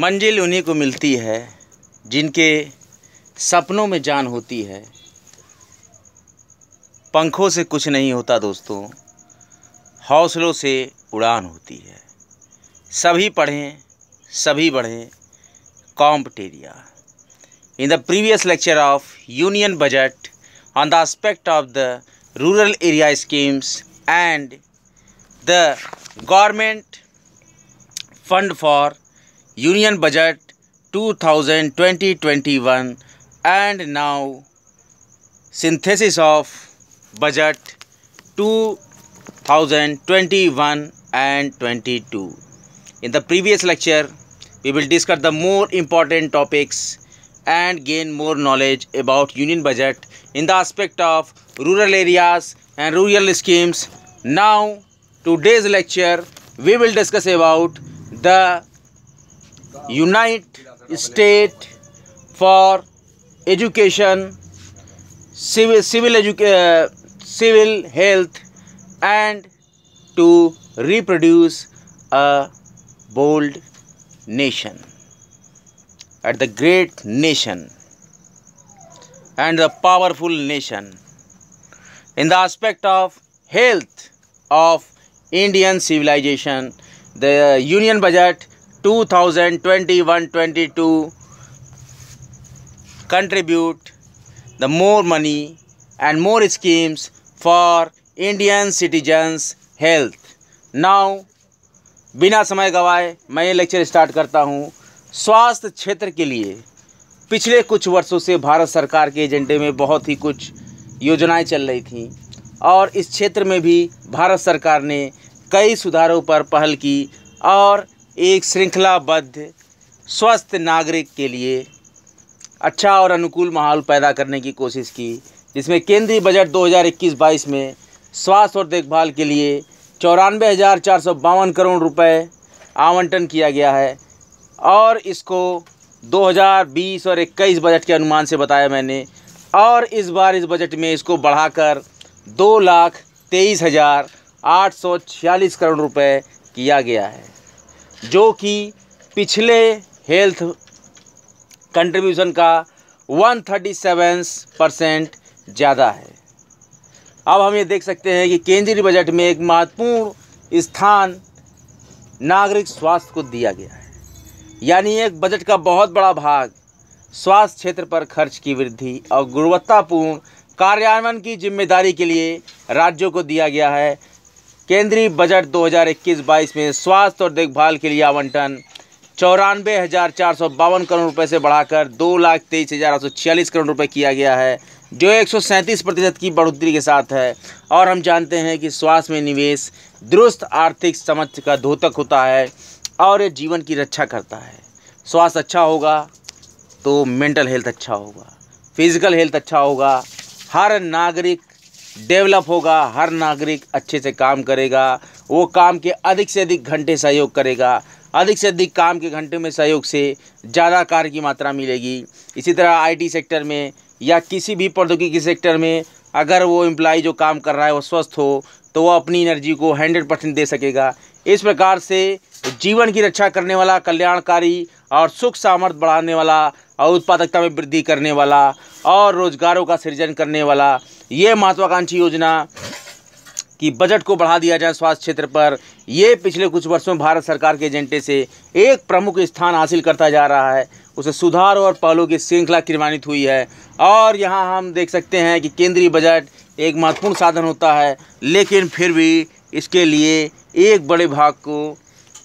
मंजिल उन्हीं को मिलती है जिनके सपनों में जान होती है पंखों से कुछ नहीं होता दोस्तों हौसलों से उड़ान होती है सभी पढ़ें सभी बढ़ें कॉम्पटेरिया in the previous lecture of union budget on the aspect of the rural area schemes and the government fund for Union Budget 2020-21 and now synthesis of budget 2021 and 22 in the previous lecture we will discuss the more important topics and gain more knowledge about union budget in the aspect of rural areas and rural schemes now today's lecture we will discuss about the unite state for education, civil, civil, educa uh, civil health and to reproduce a bold nation at the great nation and the powerful nation in the aspect of health of Indian civilization the union budget 2021-22 contribute the more money and more schemes for Indian citizens health. Now बिना समय गवाए मैं ये lecture start करता हूँ स्वास्थ्य क्षेत्र के लिए पिछले कुछ वर्षों से भारत सरकार के एजेंडे में बहुत ही कुछ योजनाएं चल रही थीं और इस क्षेत्र में भी भारत सरकार ने कई सुधारों पर पहल की और एक श्रृंखलाबद्ध स्वस्थ नागरिक के लिए अच्छा और अनुकूल माहौल पैदा करने की कोशिश की जिसमें केंद्रीय बजट 2021-22 में स्वास्थ्य और देखभाल के लिए चौरानवे हज़ार चार सौ बावन करोड़ रुपए आवंटन किया गया है और इसको 2020 और 21 बजट के अनुमान से बताया मैंने और इस बार इस बजट में इसको बढ़ाकर दो लाख तेईस हज़ार आठ सौ छियालीस करोड़ रुपए किया गया है जो कि पिछले हेल्थ कंट्रीब्यूशन का वन थर्टी सेवन परसेंट ज़्यादा है अब हम ये देख सकते हैं कि केंद्रीय बजट में एक महत्वपूर्ण स्थान नागरिक स्वास्थ्य को दिया गया है यानी एक बजट का बहुत बड़ा भाग स्वास्थ्य क्षेत्र पर खर्च की वृद्धि और गुणवत्तापूर्ण कार्यान्वयन की जिम्मेदारी के लिए राज्यों को दिया गया है केंद्रीय बजट 2021-22 में स्वास्थ्य और देखभाल के लिए आवंटन चौरानवे हज़ार चार सौ बावन करोड़ रुपए से बढ़ाकर दो लाख तेईस हज़ार आठ सौ छियालीस करोड़ रुपए किया गया है जो एक सौ सैंतीस प्रतिशत की बढ़ोतरी के साथ है और हम जानते हैं कि स्वास्थ्य में निवेश दुरुस्त आर्थिक समझ का धोतक होता है और ये जीवन की रक्षा करता है स्वास्थ्य अच्छा होगा तो मेंटल हेल्थ अच्छा होगा फिज़िकल हेल्थ अच्छा होगा हर नागरिक डेवलप होगा हर नागरिक अच्छे से काम करेगा वो काम के अधिक से अधिक घंटे सहयोग करेगा अधिक से अधिक काम के घंटे में सहयोग से ज़्यादा कार्य की मात्रा मिलेगी इसी तरह आईटी सेक्टर में या किसी भी प्रौद्योगिकी सेक्टर में अगर वो एम्प्लाई जो काम कर रहा है वो स्वस्थ हो तो वह अपनी एनर्जी को हंड्रेड परसेंट दे सकेगा इस प्रकार से जीवन की रक्षा करने वाला कल्याणकारी और सुख सामर्थ्य बढ़ाने वाला और उत्पादकता में वृद्धि करने वाला और रोजगारों का सृजन करने वाला ये महत्वाकांक्षी योजना कि बजट को बढ़ा दिया जाए स्वास्थ्य क्षेत्र पर ये पिछले कुछ वर्षों में भारत सरकार के एजेंडे से एक प्रमुख स्थान हासिल करता जा रहा है उसे सुधार और पहलों की श्रृंखला क्रियान्वित हुई है और यहाँ हम देख सकते हैं कि केंद्रीय बजट एक महत्वपूर्ण साधन होता है लेकिन फिर भी इसके लिए एक बड़े भाग को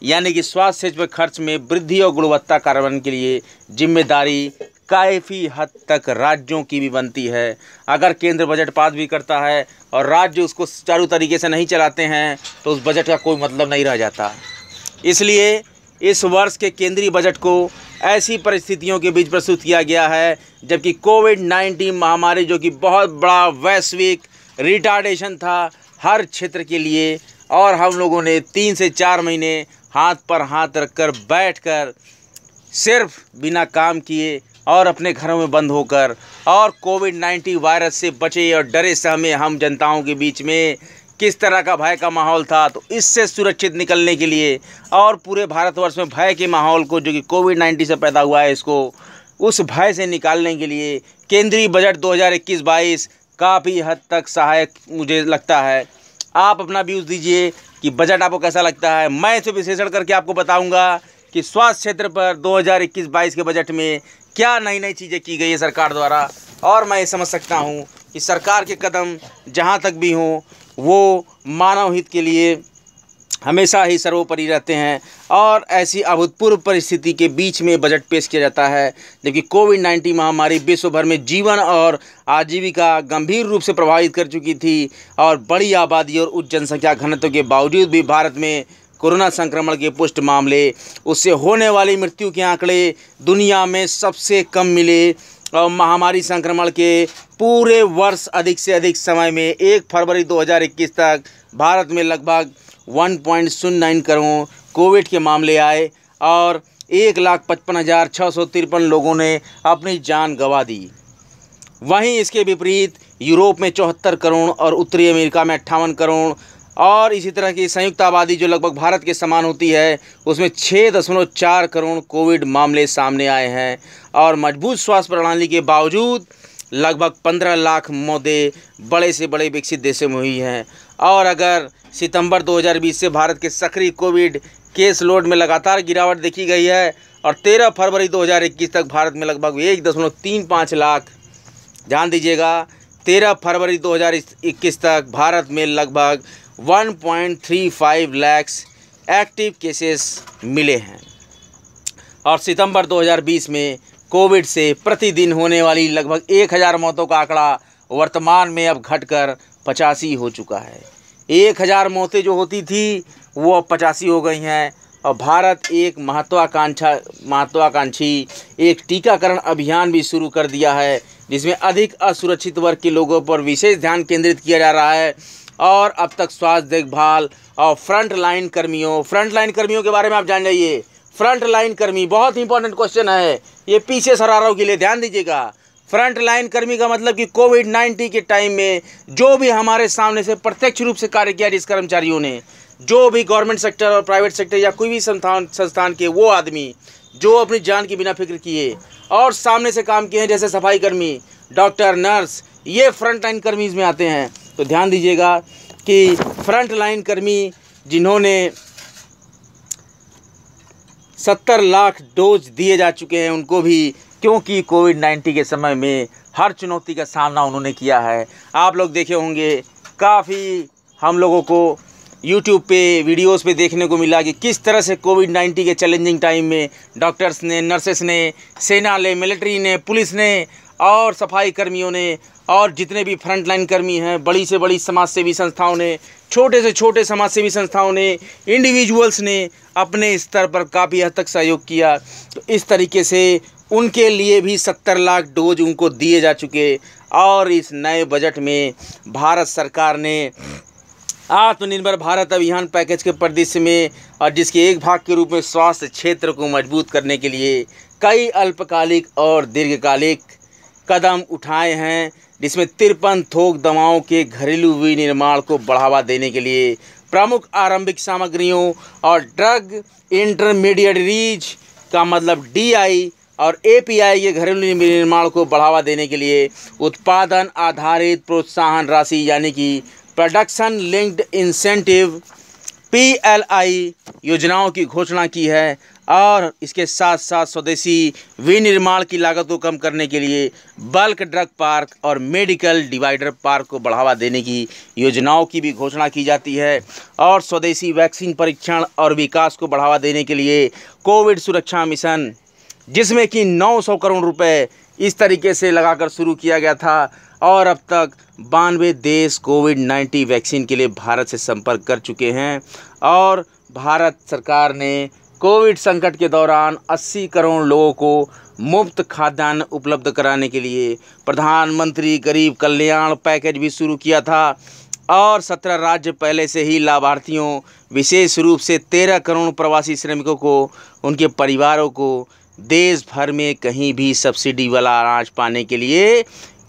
यानी कि स्वास्थ्य सेवा खर्च में वृद्धि और गुणवत्ता कार्यान्वयन के लिए जिम्मेदारी काफ़ी हद तक राज्यों की भी बनती है अगर केंद्र बजट पास भी करता है और राज्य उसको सुचारू तरीके से नहीं चलाते हैं तो उस बजट का कोई मतलब नहीं रह जाता इसलिए इस वर्ष के केंद्रीय बजट को ऐसी परिस्थितियों के बीच प्रस्तुत किया गया है जबकि कोविड नाइन्टीन महामारी जो कि बहुत बड़ा वैश्विक रिटार्डेशन था हर क्षेत्र के लिए और हम लोगों ने तीन से चार महीने हाथ पर हाथ रखकर बैठकर सिर्फ बिना काम किए और अपने घरों में बंद होकर और कोविड नाइन्टीन वायरस से बचे और डरे सहमे हम जनताओं के बीच में किस तरह का भय का माहौल था तो इससे सुरक्षित निकलने के लिए और पूरे भारतवर्ष में भय के माहौल को जो कि कोविड नाइन्टीन से पैदा हुआ है इसको उस भय से निकालने के लिए केंद्रीय बजट 2021-22 काफ़ी हद तक सहायक मुझे लगता है आप अपना व्यूज़ दीजिए कि बजट आपको कैसा लगता है मैं इसे विश्लेषण करके आपको बताऊंगा कि स्वास्थ्य क्षेत्र पर 2021-22 के बजट में क्या नई नई चीज़ें की गई है सरकार द्वारा और मैं ये समझ सकता हूँ कि सरकार के कदम जहाँ तक भी हों वो मानव हित के लिए हमेशा ही सर्वोपरि रहते हैं और ऐसी अभूतपूर्व परिस्थिति के बीच में बजट पेश किया जाता है जबकि कोविड नाइन्टीन महामारी विश्व भर में जीवन और आजीविका गंभीर रूप से प्रभावित कर चुकी थी और बड़ी आबादी और उच्च जनसंख्या घनत्व के बावजूद भी भारत में कोरोना संक्रमण के पुष्ट मामले उससे होने वाली मृत्यु के आंकड़े दुनिया में सबसे कम मिले और महामारी संक्रमण के पूरे वर्ष अधिक से अधिक समय में एक फरवरी 2021 तक भारत में लगभग वन पॉइंट शून्य नाइन करोड़ कोविड के मामले आए और एक लाख पचपन हज़ार छः सौ तिरपन लोगों ने अपनी जान गंवा दी वहीं इसके विपरीत यूरोप में चौहत्तर करोड़ और उत्तरी अमेरिका में अट्ठावन करोड़ और इसी तरह की संयुक्त आबादी जो लगभग भारत के समान होती है उसमें छः दशमलव चार करोड़ कोविड मामले सामने आए हैं और मजबूत स्वास्थ्य प्रणाली के बावजूद लगभग पंद्रह लाख मौतें बड़े से बड़े विकसित देशों में हुई हैं और अगर सितंबर 2020 से भारत के सक्रिय कोविड केस लोड में लगातार गिरावट देखी गई है और 13 फरवरी 2021 तक भारत में लगभग एक दशमलव तीन पाँच लाख जान दीजिएगा 13 फरवरी 2021 तक भारत में लगभग 1.35 लैक्स एक्टिव केसेस मिले हैं और सितंबर 2020 में कोविड से प्रतिदिन होने वाली लगभग 1000 मौतों का आंकड़ा वर्तमान में अब घटकर पचासी हो चुका है एक हज़ार मौतें जो होती थी वो अब पचासी हो गई हैं और भारत एक महत्वाकांक्षा महत्वाकांक्षी एक टीकाकरण अभियान भी शुरू कर दिया है जिसमें अधिक असुरक्षित वर्ग के लोगों पर विशेष ध्यान केंद्रित किया जा रहा है और अब तक स्वास्थ्य देखभाल और फ्रंट लाइन कर्मियों फ्रंट लाइन कर्मियों के बारे में आप जान जाइए फ्रंट लाइन कर्मी बहुत इंपॉर्टेंट क्वेश्चन है ये पीछे सरारों के लिए ध्यान दीजिएगा फ्रंट लाइन कर्मी का मतलब कि कोविड नाइन्टीन के टाइम में जो भी हमारे सामने से प्रत्यक्ष रूप से कार्य किया जिस कर्मचारियों ने जो भी गवर्नमेंट सेक्टर और प्राइवेट सेक्टर या कोई भी संस्थान संस्थान के वो आदमी जो अपनी जान की बिना फिक्र किए और सामने से काम किए हैं जैसे सफाई कर्मी डॉक्टर नर्स ये फ्रंट लाइन कर्मीज में आते हैं तो ध्यान दीजिएगा कि फ्रंट लाइन कर्मी जिन्होंने सत्तर लाख डोज दिए जा चुके हैं उनको भी क्योंकि कोविड नाइन्टीन के समय में हर चुनौती का सामना उन्होंने किया है आप लोग देखे होंगे काफ़ी हम लोगों को यूट्यूब पे वीडियोस पे देखने को मिला कि किस तरह से कोविड नाइन्टीन के चैलेंजिंग टाइम में डॉक्टर्स ने नर्सेस ने सेना ने मिलिट्री ने पुलिस ने और सफाई कर्मियों ने और जितने भी फ्रंटलाइन कर्मी हैं बड़ी से बड़ी समाज सेवी संस्थाओं ने छोटे से छोटे समाज सेवी संस्थाओं ने इंडिविजुअल्स ने अपने स्तर पर काफ़ी हद तक सहयोग किया तो इस तरीके से उनके लिए भी सत्तर लाख डोज उनको दिए जा चुके और इस नए बजट में भारत सरकार ने आत्मनिर्भर भारत अभियान पैकेज के परिदृश्य में और जिसके एक भाग के रूप में स्वास्थ्य क्षेत्र को मजबूत करने के लिए कई अल्पकालिक और दीर्घकालिक कदम उठाए हैं जिसमें तिरपन थोक दवाओं के घरेलू विनिर्माण को बढ़ावा देने के लिए प्रमुख आरंभिक सामग्रियों और ड्रग इंटरमीडिएटरीज का मतलब डीआई और एपीआई के घरेलू निर्माण को बढ़ावा देने के लिए उत्पादन आधारित प्रोत्साहन राशि यानी कि प्रोडक्शन लिंक्ड इंसेंटिव पीएलआई योजनाओं की घोषणा की है और इसके साथ साथ स्वदेशी विनिर्माण की लागत को कम करने के लिए बल्क ड्रग पार्क और मेडिकल डिवाइडर पार्क को बढ़ावा देने की योजनाओं की भी घोषणा की जाती है और स्वदेशी वैक्सीन परीक्षण और विकास को बढ़ावा देने के लिए कोविड सुरक्षा मिशन जिसमें कि 900 करोड़ रुपए इस तरीके से लगाकर शुरू किया गया था और अब तक बानवे देश कोविड 19 वैक्सीन के लिए भारत से संपर्क कर चुके हैं और भारत सरकार ने कोविड संकट के दौरान 80 करोड़ लोगों को मुफ्त खाद्यान्न उपलब्ध कराने के लिए प्रधानमंत्री गरीब कल्याण पैकेज भी शुरू किया था और सत्रह राज्य पहले से ही लाभार्थियों विशेष रूप से तेरह करोड़ प्रवासी श्रमिकों को उनके परिवारों को देश भर में कहीं भी सब्सिडी वाला अनाज पाने के लिए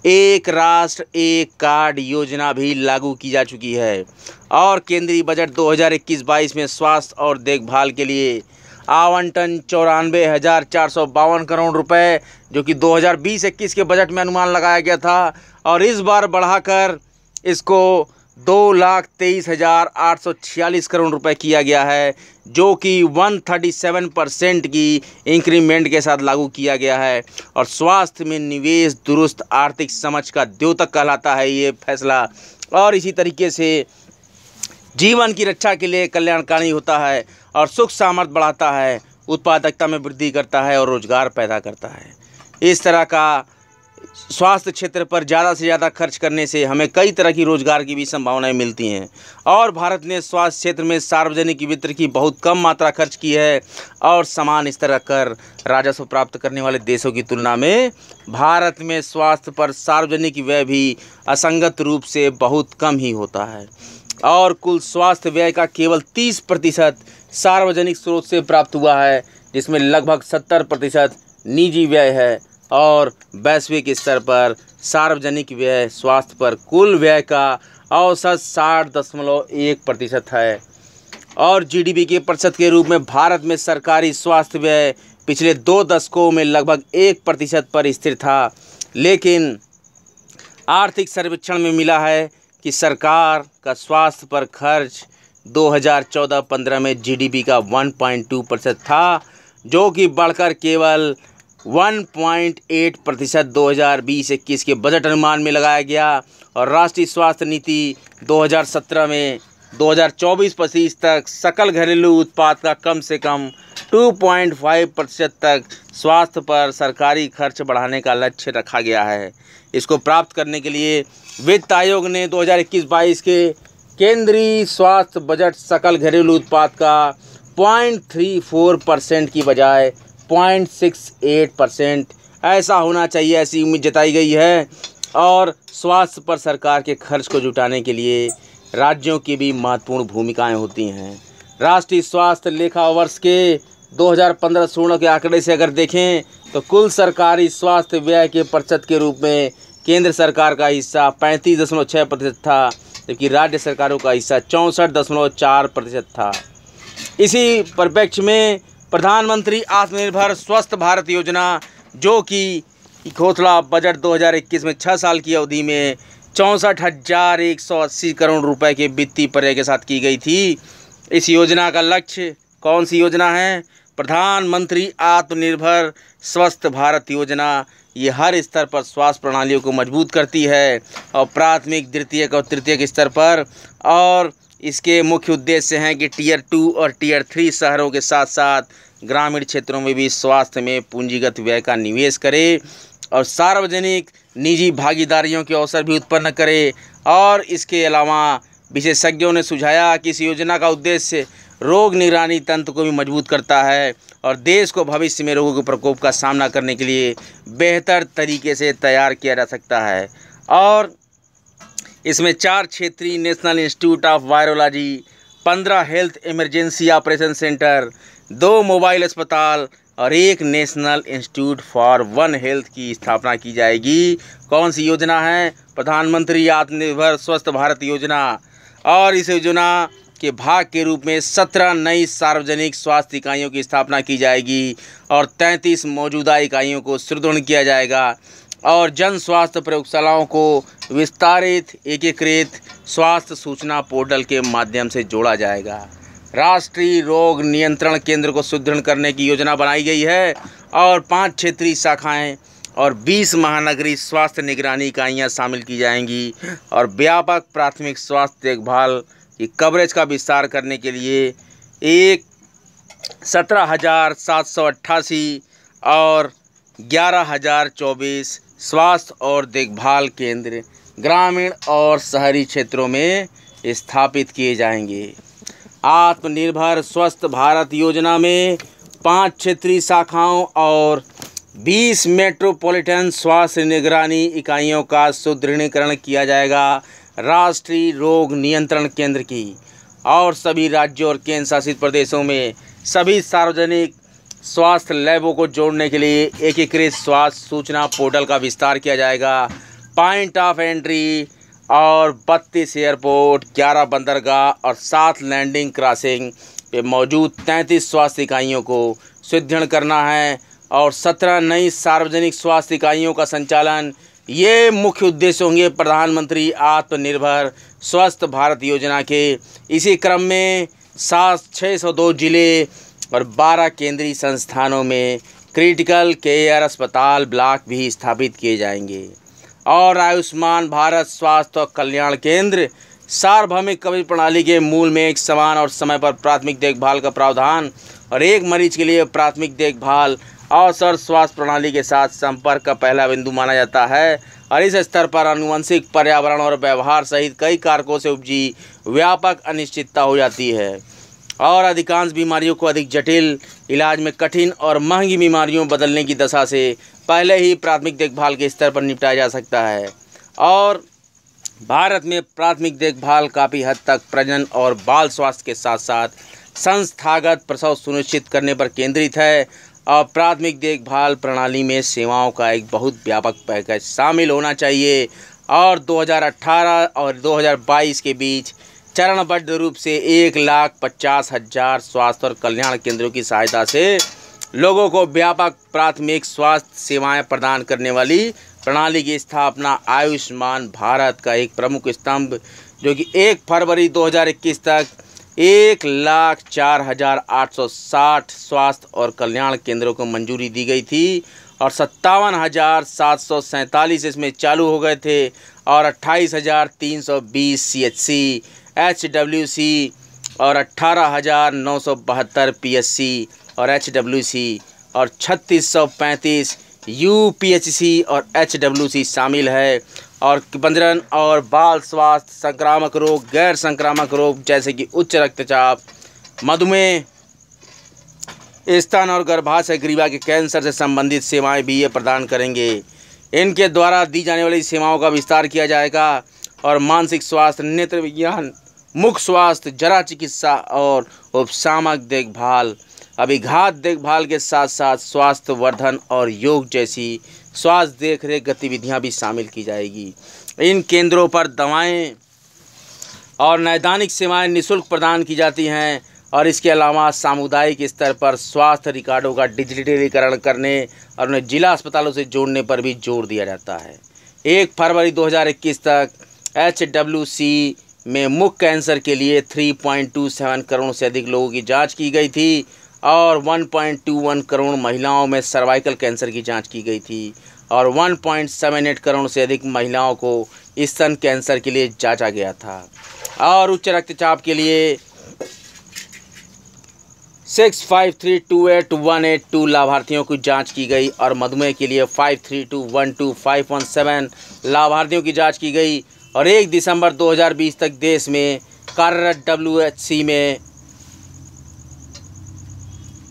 एक राष्ट्र एक कार्ड योजना भी लागू की जा चुकी है और केंद्रीय बजट 2021-22 में स्वास्थ्य और देखभाल के लिए आवंटन चौरानवे हज़ार चार सौ बावन करोड़ रुपए जो कि 2020-21 के बजट में अनुमान लगाया गया था और इस बार बढ़ाकर इसको दो लाख तेईस हज़ार आठ सौ छियालीस करोड़ रुपए किया गया है जो कि वन थर्टी सेवन परसेंट की इंक्रीमेंट के साथ लागू किया गया है और स्वास्थ्य में निवेश दुरुस्त आर्थिक समझ का द्योतक कहलाता है ये फैसला और इसी तरीके से जीवन की रक्षा के लिए कल्याणकारी होता है और सुख सामर्थ्य बढ़ाता है उत्पादकता में वृद्धि करता है और रोज़गार पैदा करता है इस तरह का स्वास्थ्य क्षेत्र पर ज़्यादा से ज़्यादा खर्च करने से हमें कई तरह की रोज़गार की भी संभावनाएं मिलती हैं और भारत ने स्वास्थ्य क्षेत्र में सार्वजनिक वित्त की बहुत कम मात्रा खर्च की है और समान स्तर कर राजस्व प्राप्त करने वाले देशों की तुलना में भारत में स्वास्थ्य पर सार्वजनिक व्यय भी असंगत रूप से बहुत कम ही होता है और कुल स्वास्थ्य व्यय का केवल तीस प्रतिशत सार्वजनिक स्रोत से प्राप्त हुआ है जिसमें लगभग सत्तर प्रतिशत निजी व्यय है और वैश्विक स्तर पर सार्वजनिक व्यय स्वास्थ्य पर कुल व्यय का औसत साठ दशमलव एक प्रतिशत है और जीडीपी के प्रतिशत के रूप में भारत में सरकारी स्वास्थ्य व्यय पिछले दो दशकों में लगभग एक प्रतिशत पर स्थिर था लेकिन आर्थिक सर्वेक्षण में मिला है कि सरकार का स्वास्थ्य पर खर्च 2014-15 में जीडीपी का 1.2 प्रतिशत था जो कि बढ़कर केवल 1.8 प्रतिशत दो हज़ार के बजट अनुमान में लगाया गया और राष्ट्रीय स्वास्थ्य नीति 2017 में 2024 चौबीस तक सकल घरेलू उत्पाद का कम से कम 2.5 प्रतिशत तक स्वास्थ्य पर सरकारी खर्च बढ़ाने का लक्ष्य रखा गया है इसको प्राप्त करने के लिए वित्त आयोग ने 2021-22 के केंद्रीय स्वास्थ्य बजट सकल घरेलू उत्पाद का 0.34 परसेंट की बजाय पॉइंट सिक्स एट परसेंट ऐसा होना चाहिए ऐसी उम्मीद जताई गई है और स्वास्थ्य पर सरकार के खर्च को जुटाने के लिए राज्यों की भी महत्वपूर्ण भूमिकाएं होती हैं राष्ट्रीय स्वास्थ्य लेखा वर्ष के 2015 सोलह के आंकड़े से अगर देखें तो कुल सरकारी स्वास्थ्य व्यय के प्रतिशत के रूप में केंद्र सरकार का हिस्सा पैंतीस दशमलव छः प्रतिशत था जबकि राज्य सरकारों का हिस्सा चौंसठ दशमलव चार प्रतिशत था इसी परिप्रेक्ष्य में प्रधानमंत्री आत्मनिर्भर स्वस्थ भारत योजना जो कि घोसला बजट 2021 में छः साल की अवधि में चौंसठ हज़ार एक सौ अस्सी करोड़ रुपए के वित्तीय पर्याय के साथ की गई थी इस योजना का लक्ष्य कौन सी योजना है प्रधानमंत्री आत्मनिर्भर स्वस्थ भारत योजना ये हर स्तर पर स्वास्थ्य प्रणालियों को मजबूत करती है और प्राथमिक द्वितीयक और तृतीयक स्तर पर और इसके मुख्य उद्देश्य हैं कि टीयर टू और टीयर थ्री शहरों के साथ साथ ग्रामीण क्षेत्रों में भी स्वास्थ्य में पूंजीगत व्यय का निवेश करे और सार्वजनिक निजी भागीदारियों के अवसर भी उत्पन्न करे और इसके अलावा विशेषज्ञों ने सुझाया कि इस योजना का उद्देश्य रोग निगरानी तंत्र को भी मजबूत करता है और देश को भविष्य में रोगों के प्रकोप का सामना करने के लिए बेहतर तरीके से तैयार किया जा सकता है और इसमें चार क्षेत्रीय नेशनल इंस्टीट्यूट ऑफ वायरोलॉजी पंद्रह हेल्थ इमरजेंसी ऑपरेशन सेंटर दो मोबाइल अस्पताल और एक national institute for one health की स्थापना की जाएगी कौन सी योजना है प्रधानमंत्री आत्मनिर्भर स्वस्थ भारत योजना और इस योजना के भाग के रूप में सत्रह नई सार्वजनिक स्वास्थ्य इकाइयों की स्थापना की जाएगी और तैंतीस मौजूदा इकाइयों को सुदृढ़ किया जाएगा और जन स्वास्थ्य प्रयोगशालाओं को विस्तारित एकीकृत स्वास्थ्य सूचना पोर्टल के माध्यम से जोड़ा जाएगा राष्ट्रीय रोग नियंत्रण केंद्र को सुदृढ़ करने की योजना बनाई गई है और पांच क्षेत्रीय शाखाएं और 20 महानगरीय स्वास्थ्य निगरानी इकाइयाँ शामिल की जाएंगी और व्यापक प्राथमिक स्वास्थ्य देखभाल की कवरेज का विस्तार करने के लिए एक सत्रह हज़ार सात सौ अट्ठासी और ग्यारह हज़ार चौबीस स्वास्थ्य और देखभाल केंद्र ग्रामीण और शहरी क्षेत्रों में स्थापित किए जाएंगे आत्मनिर्भर स्वस्थ भारत योजना में पांच क्षेत्रीय शाखाओं और 20 मेट्रोपॉलिटन स्वास्थ्य निगरानी इकाइयों का सुदृढ़ीकरण किया जाएगा राष्ट्रीय रोग नियंत्रण केंद्र की और सभी राज्यों और केंद्र शासित प्रदेशों में सभी सार्वजनिक स्वास्थ्य लैबों को जोड़ने के लिए एकीकृत स्वास्थ्य सूचना पोर्टल का विस्तार किया जाएगा पॉइंट ऑफ एंट्री और बत्तीस एयरपोर्ट ग्यारह बंदरगाह और सात लैंडिंग क्रॉसिंग पे मौजूद तैंतीस स्वास्थ्य इकाइयों को सुदृढ़ करना है और सत्रह नई सार्वजनिक स्वास्थ्य इकाइयों का संचालन ये मुख्य उद्देश्य होंगे प्रधानमंत्री आत्मनिर्भर स्वस्थ भारत योजना के इसी क्रम में सात छः सौ दो ज़िले और 12 केंद्रीय संस्थानों में क्रिटिकल केयर अस्पताल ब्लॉक भी स्थापित किए जाएंगे और आयुष्मान भारत स्वास्थ्य और कल्याण केंद्र सार्वभौमिक कवरेज प्रणाली के मूल में एक समान और समय पर प्राथमिक देखभाल का प्रावधान और एक मरीज के लिए प्राथमिक देखभाल अवसर स्वास्थ्य प्रणाली के साथ संपर्क का पहला बिंदु माना जाता है और इस स्तर पर अनुवंशिक पर्यावरण और व्यवहार सहित कई कारकों से उपजी व्यापक अनिश्चितता हो जाती है और अधिकांश बीमारियों को अधिक जटिल इलाज में कठिन और महंगी बीमारियों बदलने की दशा से पहले ही प्राथमिक देखभाल के स्तर पर निपटाया जा सकता है और भारत में प्राथमिक देखभाल काफ़ी हद तक प्रजन और बाल स्वास्थ्य के साथ साथ संस्थागत प्रसव सुनिश्चित करने पर केंद्रित है और प्राथमिक देखभाल प्रणाली में सेवाओं का एक बहुत व्यापक पैकेज शामिल होना चाहिए और 2018 और 2022 के बीच चरणबद्ध रूप से एक लाख पचास हजार स्वास्थ्य और कल्याण केंद्रों की सहायता से लोगों को व्यापक प्राथमिक स्वास्थ्य सेवाएं प्रदान करने वाली प्रणाली की स्थापना आयुष्मान भारत का एक प्रमुख स्तंभ जो कि 1 फरवरी 2021 तक एक लाख चार हजार आठ सौ साठ स्वास्थ्य और कल्याण केंद्रों को मंजूरी दी गई थी और सत्तावन हज़ार सात सौ सैंतालीस इसमें चालू हो गए थे और अट्ठाईस हज़ार तीन सौ बीस C H C H W C और अट्ठारह हज़ार नौ सौ बहत्तर पी एस सी और एच डब्ल्यू सी और छत्तीस सौ पैंतीस यू पी एच सी और एच डब्ल्यू सी शामिल है और बंदरन और बाल स्वास्थ्य संक्रामक रोग गैर संक्रामक रोग जैसे कि उच्च रक्तचाप मधुमेह स्तन और गर्भाशय ग्रीवा के कैंसर से संबंधित सेवाएं भी ये प्रदान करेंगे इनके द्वारा दी जाने वाली सेवाओं का विस्तार किया जाएगा और मानसिक स्वास्थ्य नेत्र विज्ञान मुख्य स्वास्थ्य जरा चिकित्सा और उपसामक देखभाल अभिघात देखभाल के साथ साथ स्वास्थ्य वर्धन और योग जैसी स्वास्थ्य देखरेख गतिविधियां भी शामिल की जाएगी इन केंद्रों पर दवाएं और नैदानिक सेवाएं निशुल्क प्रदान की जाती हैं और इसके अलावा सामुदायिक स्तर पर स्वास्थ्य रिकॉर्डों का डिजिटलीकरण करने और उन्हें जिला अस्पतालों से जोड़ने पर भी जोर दिया जाता है एक फरवरी 2021 तक एच में मुख कैंसर के लिए 3.27 करोड़ से अधिक लोगों की जांच की गई थी और 1.21 करोड़ महिलाओं में सर्वाइकल कैंसर की जांच की गई थी और 1.78 करोड़ से अधिक महिलाओं को स्तन कैंसर के लिए जांचा गया था और उच्च रक्तचाप के लिए six five three two eight one eight two लाभार्थियों की जांच की गई और मधुमेह के लिए five three two one two five one seven लाभार्थियों की जांच की गई और एक दिसंबर 2020 तक देश में कार्यरत डब्ल्यू में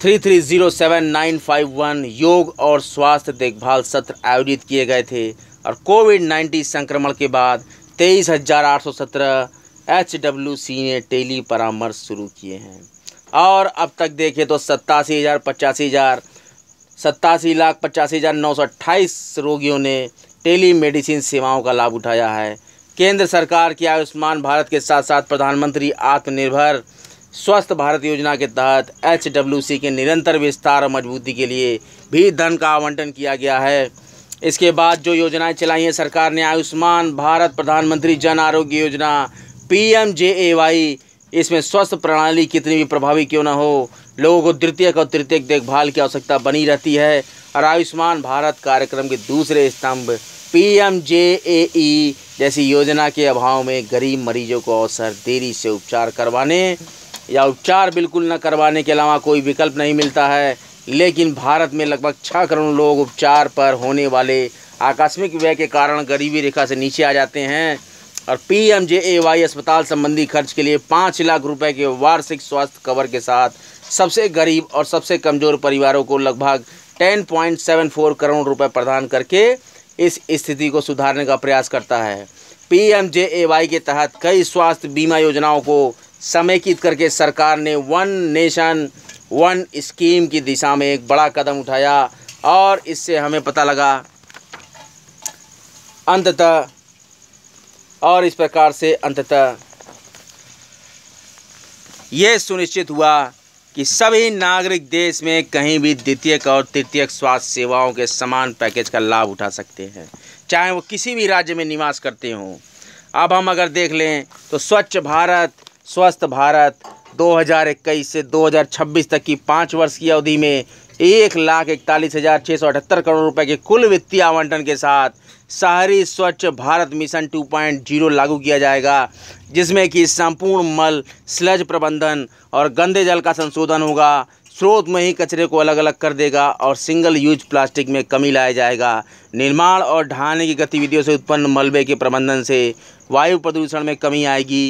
3307951 योग और स्वास्थ्य देखभाल सत्र आयोजित किए गए थे और कोविड 19 संक्रमण के बाद तेईस हज़ार आठ सौ सत्रह एच डब्ल्यू सी ने टेली परामर्श शुरू किए हैं और अब तक देखें तो सत्तासी हज़ार पचासी हज़ार सत्तासी लाख पचासी हज़ार नौ सौ अट्ठाईस रोगियों ने टेली मेडिसिन सेवाओं का लाभ उठाया है केंद्र सरकार की आयुष्मान भारत के साथ साथ प्रधानमंत्री आत्मनिर्भर स्वस्थ भारत योजना के तहत एच के निरंतर विस्तार और मजबूती के लिए भी धन का आवंटन किया गया है इसके बाद जो योजनाएं चलाई हैं सरकार ने आयुष्मान भारत प्रधानमंत्री जन आरोग्य योजना पी इसमें स्वस्थ प्रणाली कितनी भी प्रभावी क्यों ना हो लोगों को तृतीय और तृतीय देखभाल की आवश्यकता बनी रहती है और आयुष्मान भारत कार्यक्रम के दूसरे स्तंभ पीएमजेएई जैसी योजना के अभाव में गरीब मरीजों को अवसर देरी से उपचार करवाने या उपचार बिल्कुल न करवाने के अलावा कोई विकल्प नहीं मिलता है लेकिन भारत में लगभग छः करोड़ लोग उपचार पर होने वाले आकस्मिक व्यय के कारण गरीबी रेखा से नीचे आ जाते हैं और P M J A Y अस्पताल संबंधी खर्च के लिए पाँच लाख रुपए के वार्षिक स्वास्थ्य कवर के साथ सबसे गरीब और सबसे कमज़ोर परिवारों को लगभग फोर करोड़ रुपए प्रदान करके इस स्थिति को सुधारने का प्रयास करता है पीएमजेएवाई के तहत कई स्वास्थ्य बीमा योजनाओं को समेकित करके सरकार ने वन नेशन वन स्कीम की दिशा में एक बड़ा कदम उठाया और इससे हमें पता लगा अंततः और इस प्रकार से अंततः ये सुनिश्चित हुआ कि सभी नागरिक देश में कहीं भी द्वितीयक और तृतीयक स्वास्थ्य सेवाओं के समान पैकेज का लाभ उठा सकते हैं चाहे वो किसी भी राज्य में निवास करते हों अब हम अगर देख लें तो स्वच्छ भारत स्वस्थ भारत 2021 से 2026 तक की पाँच वर्ष की अवधि में एक लाख इकतालीस हज़ार छः सौ अठहत्तर करोड़ रुपए के कुल वित्तीय आवंटन के साथ शहरी स्वच्छ भारत मिशन 2.0 लागू किया जाएगा जिसमें कि संपूर्ण मल स्लज प्रबंधन और गंदे जल का संशोधन होगा स्रोत में ही कचरे को अलग अलग कर देगा और सिंगल यूज प्लास्टिक में कमी लाया जाएगा निर्माण और ढहाने की गतिविधियों से उत्पन्न मलबे के प्रबंधन से वायु प्रदूषण में कमी आएगी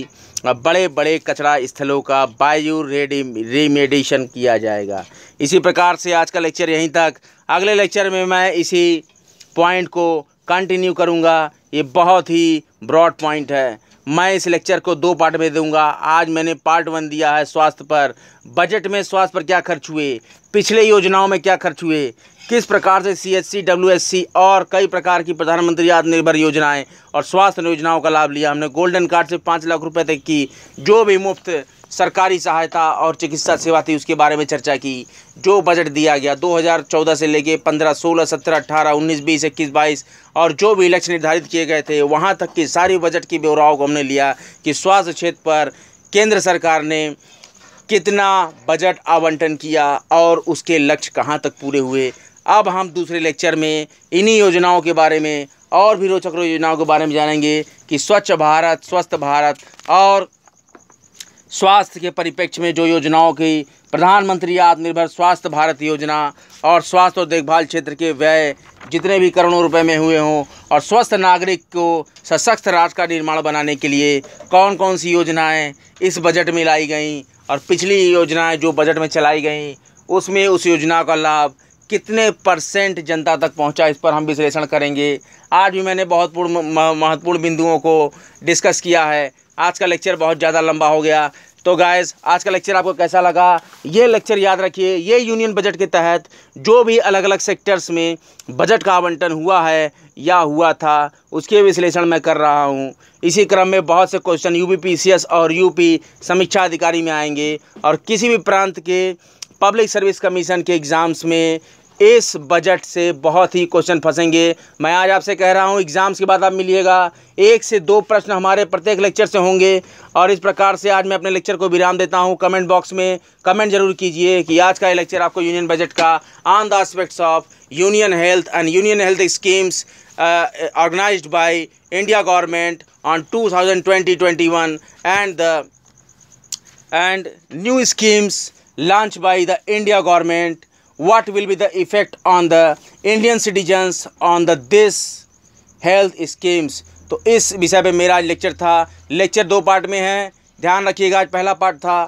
और बड़े बड़े कचरा स्थलों का वायु रेडी रिमेडिशन किया जाएगा इसी प्रकार से आज का लेक्चर यहीं तक अगले लेक्चर में मैं इसी पॉइंट को कंटिन्यू करूँगा ये बहुत ही ब्रॉड पॉइंट है मैं इस लेक्चर को दो पार्ट में दूंगा आज मैंने पार्ट वन दिया है स्वास्थ्य पर बजट में स्वास्थ्य पर क्या खर्च हुए पिछले योजनाओं में क्या खर्च हुए किस प्रकार से C S C W S C और कई प्रकार की प्रधानमंत्री आत्मनिर्भर योजनाएं और स्वास्थ्य योजनाओं का लाभ लिया हमने गोल्डन कार्ड से पाँच लाख रुपए तक की जो भी मुफ्त सरकारी सहायता और चिकित्सा सेवा थी उसके बारे में चर्चा की जो बजट दिया गया 2014 से लेके 15, 16, 17, 18, 19, 20, 21, 22 और जो भी लक्ष्य निर्धारित किए गए थे वहाँ तक के सारी बजट की ब्यौराओं को हमने लिया कि स्वास्थ्य क्षेत्र पर केंद्र सरकार ने कितना बजट आवंटन किया और उसके लक्ष्य कहाँ तक पूरे हुए अब हम दूसरे लेक्चर में इन्हीं योजनाओं के बारे में और भी रोचक योजनाओं के बारे में जानेंगे कि स्वच्छ भारत स्वस्थ भारत और स्वास्थ्य के परिप्रेक्ष्य में जो योजनाओं की प्रधानमंत्री आत्मनिर्भर स्वास्थ्य भारत योजना और स्वास्थ्य और देखभाल क्षेत्र के व्यय जितने भी करोड़ों रुपए में हुए हों और स्वस्थ नागरिक को सशक्त राष्ट्र का निर्माण बनाने के लिए कौन कौन सी योजनाएं इस बजट में लाई गई और पिछली योजनाएं जो बजट में चलाई गई उसमें उस योजना का लाभ कितने परसेंट जनता तक पहुंचा इस पर हम विश्लेषण करेंगे आज भी मैंने बहुत महत्वपूर्ण बिंदुओं को डिस्कस किया है आज का लेक्चर बहुत ज़्यादा लंबा हो गया तो गाइज़ आज का लेक्चर आपको कैसा लगा ये लेक्चर याद रखिए ये यूनियन बजट के तहत जो भी अलग अलग सेक्टर्स में बजट का आवंटन हुआ है या हुआ था उसके विश्लेषण मैं कर रहा हूँ इसी क्रम में बहुत से क्वेश्चन यूपीपीसीएस और यूपी समीक्षा अधिकारी में आएंगे और किसी भी प्रांत के पब्लिक सर्विस कमीशन के एग्ज़ाम्स में इस बजट से बहुत ही क्वेश्चन फंसेंगे मैं आज आपसे कह रहा हूँ एग्ज़ाम्स के बाद आप मिलिएगा एक से दो प्रश्न हमारे प्रत्येक लेक्चर से होंगे और इस प्रकार से आज मैं अपने लेक्चर को विराम देता हूँ कमेंट बॉक्स में कमेंट जरूर कीजिए कि आज का ये लेक्चर आपको यूनियन बजट का on the aspects of union health and union health schemes organise by India government on twenty one and the and new schemes launch by the India government what will be the effect on the indian citizens on the this health schemes तो इस विषय पे मेरा आज lecture था lecture दो part में है ध्यान रखिएगा आज पहला पार्ट था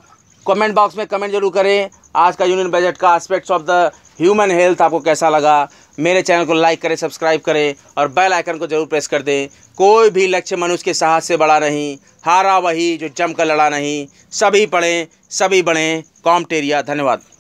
कमेंट बॉक्स में कमेंट जरूर करें आज का यूनियन बजट का aspects of the human health आपको कैसा लगा मेरे चैनल को लाइक करें सब्सक्राइब करें और बेल आइकन को जरूर प्रेस कर दें कोई भी लक्ष्य मनुष्य के साहस से बड़ा नहीं हारा वही जो जमकर लड़ा नहीं सभी पढ़ें सभी बढ़ें कॉमटेरिया धन्यवाद